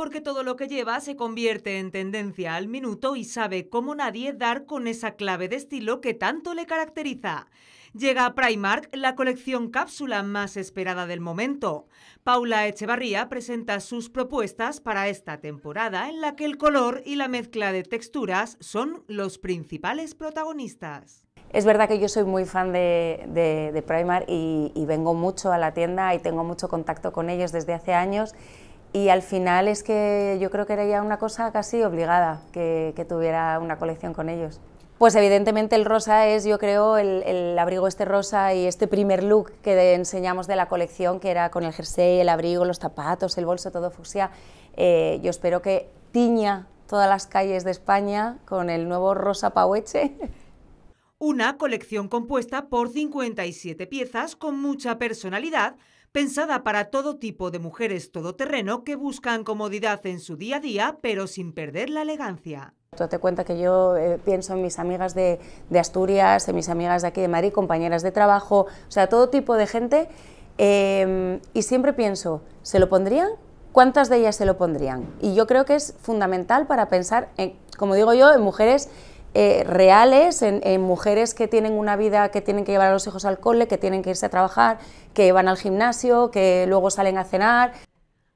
porque todo lo que lleva se convierte en tendencia al minuto y sabe como nadie dar con esa clave de estilo que tanto le caracteriza. Llega a Primark la colección cápsula más esperada del momento. Paula Echevarría presenta sus propuestas para esta temporada en la que el color y la mezcla de texturas son los principales protagonistas. Es verdad que yo soy muy fan de, Primark y vengo mucho a la tienda y tengo mucho contacto con ellos desde hace años y al final es que yo creo que era ya una cosa casi obligada que, tuviera una colección con ellos. Pues evidentemente el rosa es, yo creo, el, abrigo este rosa y este primer look que enseñamos de la colección, que era con el jersey, el abrigo, los zapatos, el bolso, todo fucsia. Eh, yo espero que tiña todas las calles de España con el nuevo rosa paueche. Una colección compuesta por 57 piezas con mucha personalidad, pensada para todo tipo de mujeres todoterreno que buscan comodidad en su día a día, pero sin perder la elegancia. Tú te cuenta que yo eh, pienso en mis amigas de, Asturias, en mis amigas de aquí de Madrid, compañeras de trabajo, o sea, todo tipo de gente. Em, y siempre pienso, ¿se lo pondrían? ¿Cuántas de ellas se lo pondrían? Y yo creo que es fundamental para pensar, como digo yo, en mujeres eh, reales en, mujeres que tienen una vida que tienen que llevar a los hijos al cole, que tienen que irse a trabajar, que van al gimnasio, que luego salen a cenar.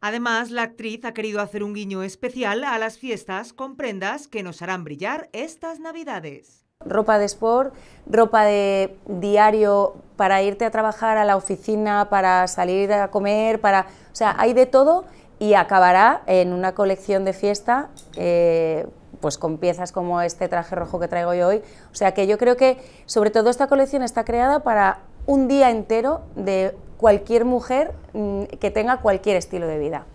Además, la actriz ha querido hacer un guiño especial a las fiestas con prendas que nos harán brillar estas Navidades. Ropa de sport, ropa de diario para irte a trabajar a la oficina, para salir a comer, para... O sea, hay de todo y acabará en una colección de fiesta eh, pues con piezas como este traje rojo que traigo yo hoy. O sea que yo creo que sobre todo esta colección está creada para un día entero de cualquier mujer mm, que tenga cualquier estilo de vida.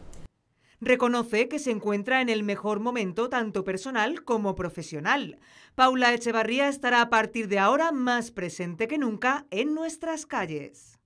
Reconoce que se encuentra en el mejor momento tanto personal como profesional. Paula Echevarría estará a partir de ahora más presente que nunca en nuestras calles.